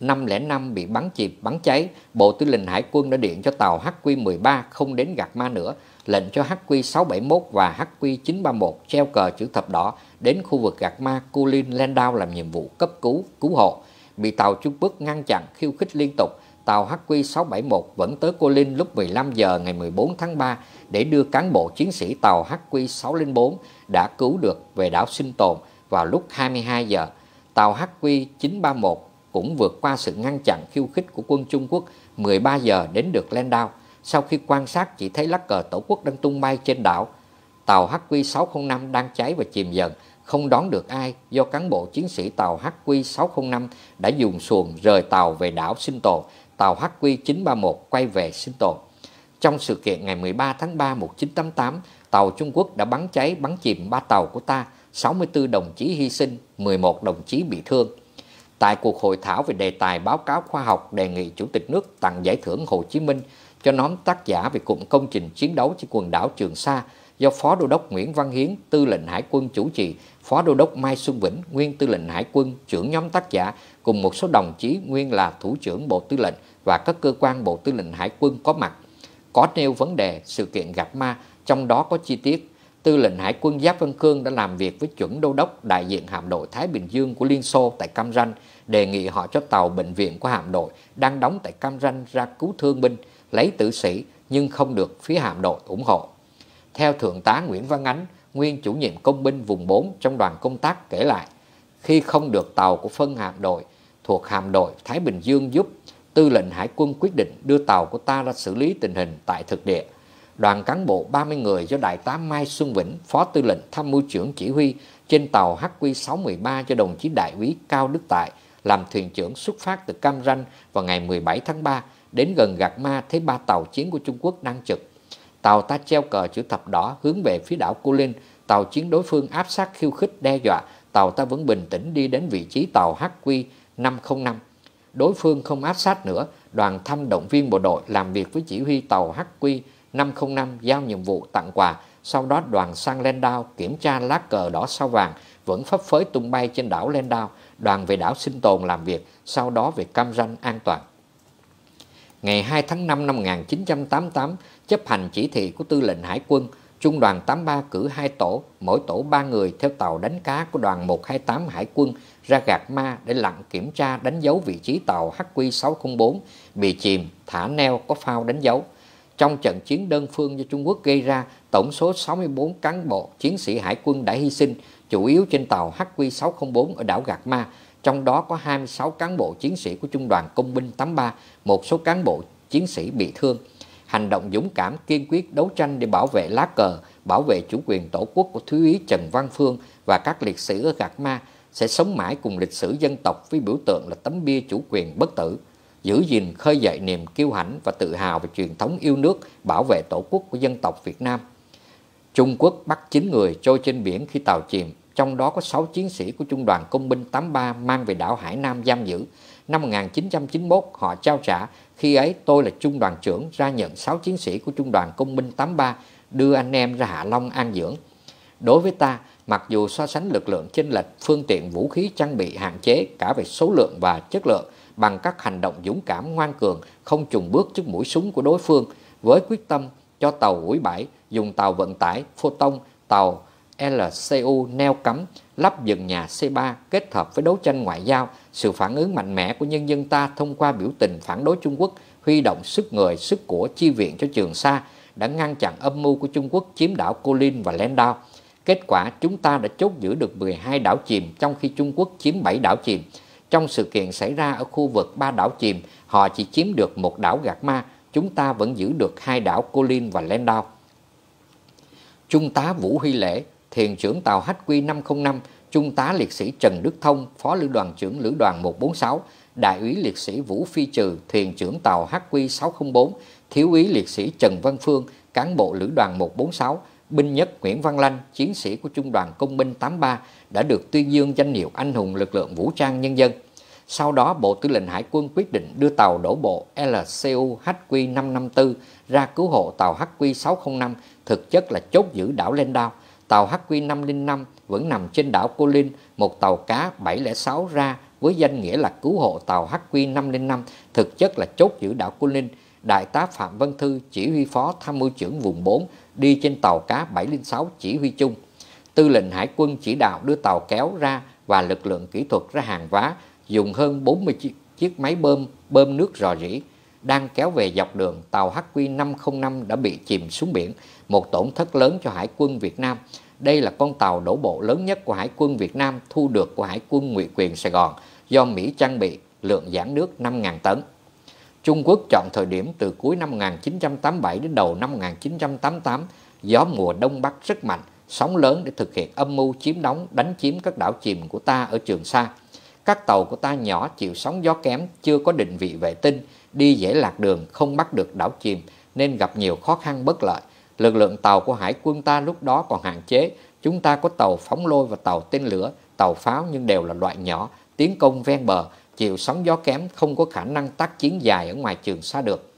[SPEAKER 1] 505 bị bắn chìm, bắn cháy, Bộ Tư lệnh Hải quân đã điện cho tàu HQ13 không đến gạt ma nữa, lệnh cho HQ671 và HQ931 treo cờ chữ thập đỏ đến khu vực gạt ma Kulin Landau làm nhiệm vụ cấp cứu, cứu hộ. Bị tàu Trung Quốc ngăn chặn khiêu khích liên tục, tàu HQ671 vẫn tới Kulin lúc 15 giờ ngày 14 tháng 3 để đưa cán bộ chiến sĩ tàu HQ604 đã cứu được về đảo sinh tồn vào lúc 22 giờ, tàu HQ-931 cũng vượt qua sự ngăn chặn khiêu khích của quân Trung Quốc 13 giờ đến được Landau. Sau khi quan sát chỉ thấy lắc cờ Tổ quốc đang tung bay trên đảo, tàu HQ-605 đang cháy và chìm dần, không đón được ai do cán bộ chiến sĩ tàu HQ-605 đã dùng xuồng rời tàu về đảo sinh tồn, tàu HQ-931 quay về sinh tồn. Trong sự kiện ngày 13 tháng 3 1988, tàu Trung Quốc đã bắn cháy bắn chìm ba tàu của ta, 64 đồng chí hy sinh, 11 đồng chí bị thương. Tại cuộc hội thảo về đề tài báo cáo khoa học đề nghị Chủ tịch nước tặng giải thưởng Hồ Chí Minh cho nhóm tác giả về cụm công trình chiến đấu trên quần đảo Trường Sa do Phó Đô đốc Nguyễn Văn Hiến, Tư lệnh Hải quân chủ trì, Phó Đô đốc Mai Xuân Vĩnh, nguyên Tư lệnh Hải quân, trưởng nhóm tác giả cùng một số đồng chí nguyên là Thủ trưởng Bộ Tư lệnh và các cơ quan Bộ Tư lệnh Hải quân có mặt. Có nêu vấn đề sự kiện gặp ma, trong đó có chi tiết Tư lệnh Hải quân Giáp Văn Cương đã làm việc với chuẩn đô đốc đại diện hạm đội Thái Bình Dương của Liên Xô tại Cam Ranh, đề nghị họ cho tàu bệnh viện của hạm đội đang đóng tại Cam Ranh ra cứu thương binh, lấy tử sĩ nhưng không được phía hạm đội ủng hộ. Theo Thượng tá Nguyễn Văn Ánh, nguyên chủ nhiệm công binh vùng 4 trong đoàn công tác kể lại, khi không được tàu của phân hạm đội thuộc hạm đội Thái Bình Dương giúp, tư lệnh hải quân quyết định đưa tàu của ta ra xử lý tình hình tại thực địa đoàn cán bộ 30 người do Đại tá Mai Xuân Vĩnh, Phó Tư lệnh Tham mưu trưởng chỉ huy trên tàu HQ613 cho đồng chí Đại úy Cao Đức Tại làm thuyền trưởng xuất phát từ Cam Ranh vào ngày 17 tháng 3 đến gần gạt Ma thấy ba tàu chiến của Trung Quốc đang trực. Tàu ta treo cờ chữ thập đỏ hướng về phía đảo Cô Linh, tàu chiến đối phương áp sát khiêu khích đe dọa, tàu ta vẫn bình tĩnh đi đến vị trí tàu HQ505. Đối phương không áp sát nữa, đoàn thăm động viên bộ đội làm việc với chỉ huy tàu HQ505 505 giao nhiệm vụ tặng quà, sau đó đoàn sang Landau kiểm tra lá cờ đỏ sao vàng vẫn phấp phới tung bay trên đảo Landau, đoàn về đảo sinh tồn làm việc, sau đó về Cam Ranh an toàn. Ngày 2 tháng 5 năm 1988, chấp hành chỉ thị của tư lệnh Hải quân, Trung đoàn 83 cử hai tổ, mỗi tổ 3 người theo tàu đánh cá của đoàn 128 Hải quân ra gạt ma để lặng kiểm tra đánh dấu vị trí tàu HQ604 bị chìm, thả neo có phao đánh dấu trong trận chiến đơn phương do Trung Quốc gây ra, tổng số 64 cán bộ chiến sĩ hải quân đã hy sinh, chủ yếu trên tàu HQ604 ở đảo Gạc Ma, trong đó có 26 cán bộ chiến sĩ của Trung đoàn Công binh 83, một số cán bộ chiến sĩ bị thương. Hành động dũng cảm kiên quyết đấu tranh để bảo vệ lá cờ, bảo vệ chủ quyền tổ quốc của Thiếu úy Trần Văn Phương và các liệt sĩ ở Gạc Ma sẽ sống mãi cùng lịch sử dân tộc với biểu tượng là tấm bia chủ quyền bất tử giữ gìn khơi dậy niềm kiêu hãnh và tự hào về truyền thống yêu nước, bảo vệ tổ quốc của dân tộc Việt Nam. Trung Quốc bắt 9 người trôi trên biển khi tàu chìm, trong đó có 6 chiến sĩ của Trung đoàn Công binh 83 mang về đảo Hải Nam giam giữ. Năm 1991, họ trao trả, khi ấy tôi là Trung đoàn trưởng ra nhận 6 chiến sĩ của Trung đoàn Công binh 83 đưa anh em ra Hạ Long an dưỡng. Đối với ta, mặc dù so sánh lực lượng chênh lệch, phương tiện vũ khí trang bị hạn chế cả về số lượng và chất lượng, bằng các hành động dũng cảm ngoan cường, không chùn bước trước mũi súng của đối phương, với quyết tâm cho tàu ủi bãi dùng tàu vận tải tông tàu LCU neo cắm lắp dựng nhà C3 kết hợp với đấu tranh ngoại giao, sự phản ứng mạnh mẽ của nhân dân ta thông qua biểu tình phản đối Trung Quốc, huy động sức người, sức của chi viện cho Trường Sa đã ngăn chặn âm mưu của Trung Quốc chiếm đảo Colin và Landau. Kết quả chúng ta đã chốt giữ được 12 đảo chìm trong khi Trung Quốc chiếm 7 đảo chìm. Trong sự kiện xảy ra ở khu vực ba đảo chìm, họ chỉ chiếm được một đảo gạt ma, chúng ta vẫn giữ được hai đảo Colin và Landau. Trung tá Vũ Huy Lễ, thiền trưởng tàu HQ505, Trung tá liệt sĩ Trần Đức Thông, Phó Lữ đoàn trưởng Lữ đoàn 146, Đại úy liệt sĩ Vũ Phi Trừ, thuyền trưởng tàu HQ604, Thiếu úy liệt sĩ Trần Văn Phương, cán bộ Lữ đoàn 146, binh nhất Nguyễn Văn Lanh, chiến sĩ của Trung đoàn Công binh 83 đã được tuyên dương danh hiệu anh hùng lực lượng vũ trang nhân dân. Sau đó, Bộ Tư lệnh Hải quân quyết định đưa tàu đổ bộ LCU HQ554 ra cứu hộ tàu HQ605, thực chất là chốt giữ đảo Lên Đao. Tàu HQ505 vẫn nằm trên đảo Cô Linh, một tàu cá 706 ra với danh nghĩa là cứu hộ tàu HQ505, thực chất là chốt giữ đảo Cô Linh. Đại tá Phạm Văn Thư, chỉ huy phó tham mưu trưởng vùng 4, đi trên tàu cá 706 chỉ huy chung. Tư lệnh Hải quân chỉ đạo đưa tàu kéo ra và lực lượng kỹ thuật ra hàng vá, dùng hơn 40 chiếc máy bơm, bơm nước rò rỉ. Đang kéo về dọc đường, tàu HQ505 đã bị chìm xuống biển, một tổn thất lớn cho Hải quân Việt Nam. Đây là con tàu đổ bộ lớn nhất của Hải quân Việt Nam thu được của Hải quân ngụy quyền Sài Gòn do Mỹ trang bị lượng giãn nước 5.000 tấn. Trung Quốc chọn thời điểm từ cuối năm 1987 đến đầu năm 1988, gió mùa đông bắc rất mạnh, sóng lớn để thực hiện âm mưu chiếm đóng, đánh chiếm các đảo chìm của ta ở Trường Sa. Các tàu của ta nhỏ chịu sóng gió kém, chưa có định vị vệ tinh, đi dễ lạc đường, không bắt được đảo chìm nên gặp nhiều khó khăn bất lợi. Lực lượng tàu của hải quân ta lúc đó còn hạn chế, chúng ta có tàu phóng lôi và tàu tên lửa, tàu pháo nhưng đều là loại nhỏ, tiến công ven bờ, chịu sóng gió kém không có khả năng tác chiến dài ở ngoài Trường xa được.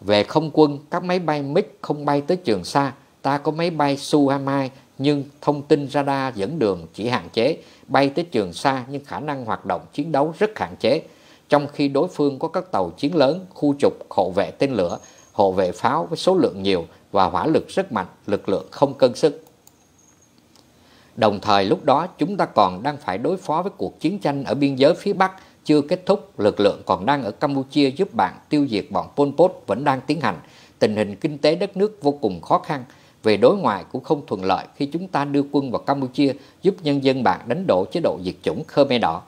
[SPEAKER 1] Về không quân, các máy bay MiG không bay tới Trường xa ta có máy bay Su-22 nhưng thông tin radar dẫn đường chỉ hạn chế, bay tới Trường xa nhưng khả năng hoạt động chiến đấu rất hạn chế. Trong khi đối phương có các tàu chiến lớn, khu trục, hộ vệ tên lửa, hộ vệ pháo với số lượng nhiều và hỏa lực rất mạnh, lực lượng không cân sức. Đồng thời lúc đó chúng ta còn đang phải đối phó với cuộc chiến tranh ở biên giới phía Bắc chưa kết thúc, lực lượng còn đang ở Campuchia giúp bạn tiêu diệt bọn Pol Pot vẫn đang tiến hành. Tình hình kinh tế đất nước vô cùng khó khăn, về đối ngoại cũng không thuận lợi khi chúng ta đưa quân vào Campuchia giúp nhân dân bạn đánh đổ chế độ diệt chủng Khmer Đỏ.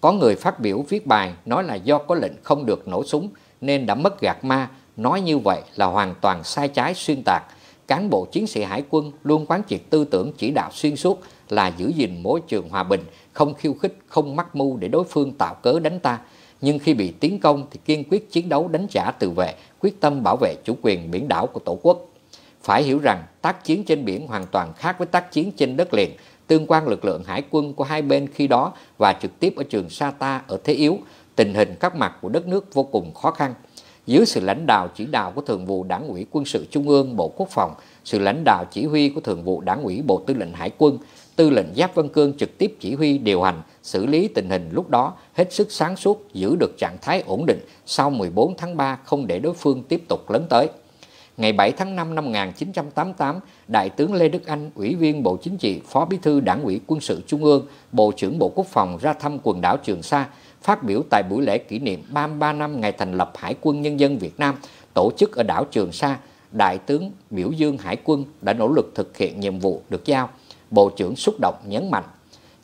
[SPEAKER 1] Có người phát biểu viết bài nói là do có lệnh không được nổ súng nên đã mất gạt ma, nói như vậy là hoàn toàn sai trái xuyên tạc. Cán bộ chiến sĩ hải quân luôn quán triệt tư tưởng chỉ đạo xuyên suốt là giữ gìn môi trường hòa bình, không khiêu khích, không mắc mưu để đối phương tạo cớ đánh ta. Nhưng khi bị tiến công thì kiên quyết chiến đấu đánh trả tự vệ, quyết tâm bảo vệ chủ quyền biển đảo của Tổ quốc. Phải hiểu rằng tác chiến trên biển hoàn toàn khác với tác chiến trên đất liền, tương quan lực lượng hải quân của hai bên khi đó và trực tiếp ở trường Sa Ta ở thế yếu, tình hình các mặt của đất nước vô cùng khó khăn. Dưới sự lãnh đạo chỉ đạo của Thường vụ Đảng ủy Quân sự Trung ương Bộ Quốc phòng, sự lãnh đạo chỉ huy của Thường vụ Đảng ủy Bộ Tư lệnh Hải quân, tư lệnh Giáp Vân Cương trực tiếp chỉ huy điều hành, xử lý tình hình lúc đó hết sức sáng suốt, giữ được trạng thái ổn định sau 14 tháng 3 không để đối phương tiếp tục lớn tới. Ngày 7 tháng 5 năm 1988, Đại tướng Lê Đức Anh, Ủy viên Bộ Chính trị, Phó Bí thư Đảng ủy Quân sự Trung ương, Bộ trưởng Bộ Quốc phòng ra thăm quần đảo Trường Sa, phát biểu tại buổi lễ kỷ niệm 33 năm ngày thành lập Hải quân Nhân dân Việt Nam tổ chức ở đảo Trường Sa, Đại tướng biểu dương Hải quân đã nỗ lực thực hiện nhiệm vụ được giao. Bộ trưởng xúc động nhấn mạnh,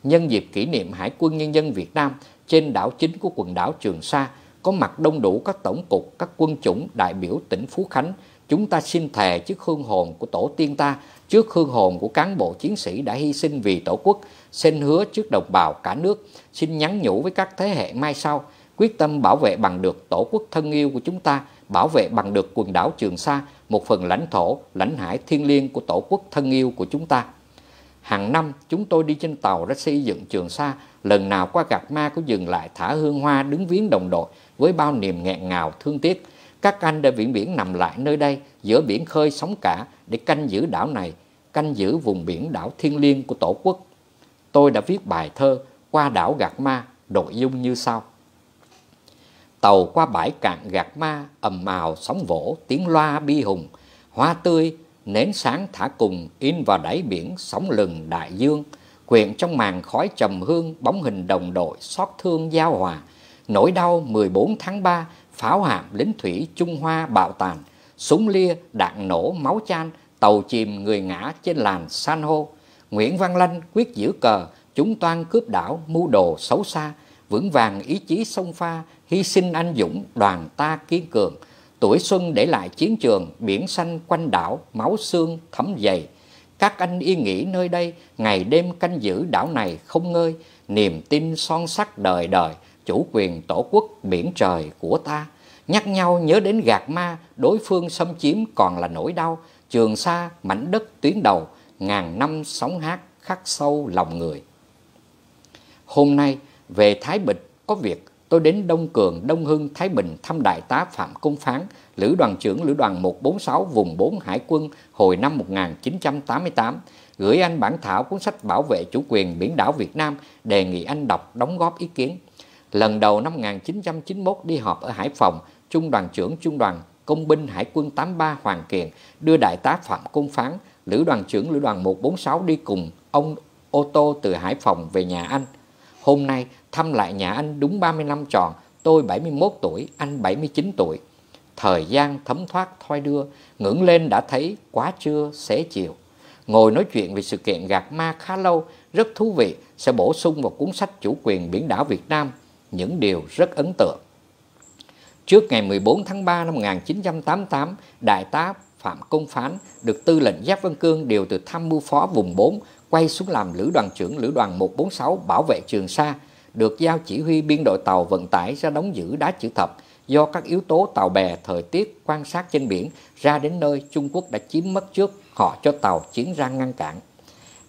[SPEAKER 1] nhân dịp kỷ niệm Hải quân Nhân dân Việt Nam trên đảo chính của quần đảo Trường Sa, có mặt đông đủ các tổng cục, các quân chủng đại biểu tỉnh Phú Khánh, chúng ta xin thề trước hương hồn của tổ tiên ta, trước hương hồn của cán bộ chiến sĩ đã hy sinh vì tổ quốc, xin hứa trước đồng bào cả nước, xin nhắn nhủ với các thế hệ mai sau, quyết tâm bảo vệ bằng được tổ quốc thân yêu của chúng ta, bảo vệ bằng được quần đảo Trường Sa, một phần lãnh thổ, lãnh hải thiêng liêng của tổ quốc thân yêu của chúng ta. Hàng năm chúng tôi đi trên tàu ra xây dựng Trường Sa, lần nào qua gạt ma cũng dừng lại thả hương hoa đứng viếng đồng đội với bao niềm nghẹn ngào thương tiếc. Các anh đã viễn biển nằm lại nơi đây giữa biển khơi sóng cả để canh giữ đảo này, canh giữ vùng biển đảo thiêng liêng của Tổ quốc. Tôi đã viết bài thơ Qua đảo Gạt Ma, nội dung như sau. Tàu qua bãi cạn Gạt Ma, ầm ào sóng vỗ, tiếng loa bi hùng, hoa tươi nến sáng thả cùng in vào đáy biển sóng lừng đại dương, quyện trong màn khói trầm hương bóng hình đồng đội xót thương giao hòa, nỗi đau 14 tháng 3, pháo hạm lính thủy Trung Hoa bạo tàn, súng lia, đạn nổ, máu chan, tàu chìm người ngã trên làn san hô. Nguyễn Văn Lanh quyết giữ cờ, chúng toan cướp đảo, mưu đồ xấu xa, vững vàng ý chí sông pha, hy sinh anh dũng, đoàn ta kiên cường – Tuổi xuân để lại chiến trường, biển xanh quanh đảo, máu xương thấm dày. Các anh yên nghỉ nơi đây, ngày đêm canh giữ đảo này không ngơi, niềm tin son sắc đời đời, chủ quyền tổ quốc biển trời của ta. Nhắc nhau nhớ đến gạt ma, đối phương xâm chiếm còn là nỗi đau, trường xa mảnh đất tuyến đầu, ngàn năm sóng hát khắc sâu lòng người. Hôm nay, về Thái Bình có việc tôi đến Đông Cường, Đông Hưng, Thái Bình thăm Đại tá Phạm Công Phán, Lữ đoàn trưởng Lữ đoàn 146 vùng 4 Hải quân hồi năm 1988, gửi anh bản thảo cuốn sách bảo vệ chủ quyền biển đảo Việt Nam, đề nghị anh đọc đóng góp ý kiến. Lần đầu năm 1991 đi họp ở Hải Phòng, Trung đoàn trưởng Trung đoàn Công binh Hải quân 83 Hoàng Kiền đưa Đại tá Phạm Công Phán, Lữ đoàn trưởng Lữ đoàn 146 đi cùng ông ô tô từ Hải Phòng về nhà anh. Hôm nay thăm lại nhà anh đúng 30 năm tròn, tôi 71 tuổi, anh 79 tuổi. Thời gian thấm thoát thoi đưa, ngưỡng lên đã thấy quá trưa, xế chiều. Ngồi nói chuyện về sự kiện gạt ma khá lâu, rất thú vị, sẽ bổ sung vào cuốn sách chủ quyền biển đảo Việt Nam, những điều rất ấn tượng. Trước ngày 14 tháng 3 năm 1988, Đại tá Phạm Công Phán được tư lệnh Giáp Văn Cương điều từ tham mưu phó vùng 4 quay xuống làm lữ đoàn trưởng lữ đoàn 146 bảo vệ Trường Sa, được giao chỉ huy biên đội tàu vận tải ra đóng giữ đá chữ thập do các yếu tố tàu bè thời tiết quan sát trên biển ra đến nơi Trung Quốc đã chiếm mất trước họ cho tàu chiến ra ngăn cản.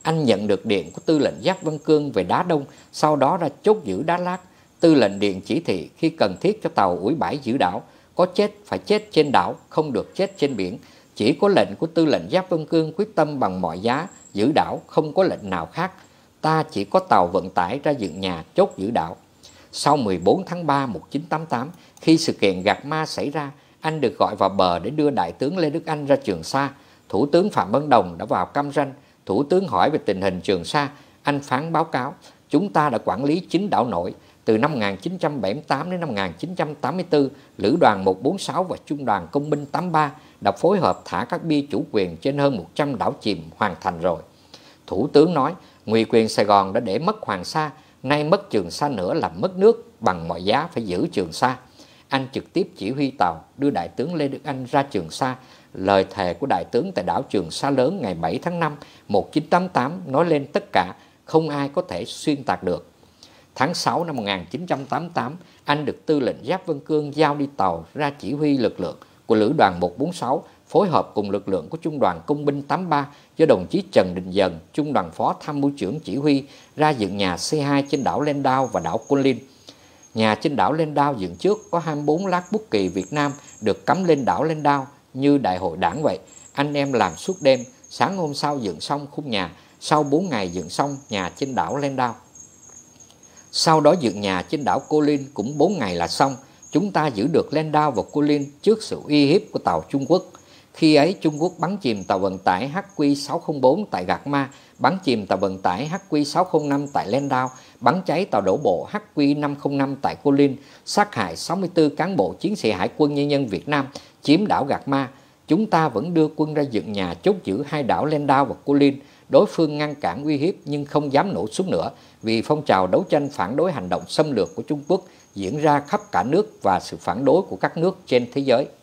[SPEAKER 1] Anh nhận được điện của tư lệnh Giáp Văn Cương về Đá Đông, sau đó ra chốt giữ Đá Lát. Tư lệnh điện chỉ thị khi cần thiết cho tàu ủi bãi giữ đảo, có chết phải chết trên đảo, không được chết trên biển. Chỉ có lệnh của tư lệnh Giáp Vân Cương quyết tâm bằng mọi giá giữ đảo, không có lệnh nào khác ta chỉ có tàu vận tải ra dựng nhà chốt giữ đảo. Sau 14 tháng 3 1988, khi sự kiện gạt ma xảy ra, anh được gọi vào bờ để đưa Đại tướng Lê Đức Anh ra Trường Sa. Thủ tướng Phạm Văn Đồng đã vào cam ranh. Thủ tướng hỏi về tình hình Trường Sa. Anh phán báo cáo, chúng ta đã quản lý chính đảo nội. Từ năm 1978 đến năm 1984, Lữ đoàn 146 và Trung đoàn Công binh 83 đã phối hợp thả các bia chủ quyền trên hơn 100 đảo chìm hoàn thành rồi. Thủ tướng nói, Nguy quyền Sài Gòn đã để mất Hoàng Sa, nay mất Trường Sa nữa là mất nước, bằng mọi giá phải giữ Trường Sa. Anh trực tiếp chỉ huy tàu đưa Đại tướng Lê Đức Anh ra Trường Sa. Lời thề của Đại tướng tại đảo Trường Sa lớn ngày 7 tháng 5 1988 nói lên tất cả, không ai có thể xuyên tạc được. Tháng 6 năm 1988, anh được tư lệnh Giáp Vân Cương giao đi tàu ra chỉ huy lực lượng của Lữ đoàn 146 phối hợp cùng lực lượng của Trung đoàn Công binh 83 do đồng chí Trần Đình Dần, Trung đoàn Phó Tham mưu trưởng chỉ huy ra dựng nhà C2 trên đảo Lendao và đảo Côn Linh. Nhà trên đảo Lendao dựng trước có 24 lát bút kỳ Việt Nam được cắm lên đảo Lendao như đại hội đảng vậy. Anh em làm suốt đêm, sáng hôm sau dựng xong khung nhà, sau 4 ngày dựng xong nhà trên đảo Lendao. Sau đó dựng nhà trên đảo Cô Linh cũng 4 ngày là xong. Chúng ta giữ được Lendao và Cô Linh trước sự uy hiếp của tàu Trung Quốc. Khi ấy Trung Quốc bắn chìm tàu vận tải HQ604 tại Gạc Ma, bắn chìm tàu vận tải HQ605 tại Lendao, bắn cháy tàu đổ bộ HQ505 tại Cô Linh, sát hại 64 cán bộ chiến sĩ Hải quân Nhân dân Việt Nam, chiếm đảo Gạc Ma. Chúng ta vẫn đưa quân ra dựng nhà chốt giữ hai đảo Lendao và Cô Linh. Đối phương ngăn cản uy hiếp nhưng không dám nổ súng nữa vì phong trào đấu tranh phản đối hành động xâm lược của Trung Quốc diễn ra khắp cả nước và sự phản đối của các nước trên thế giới.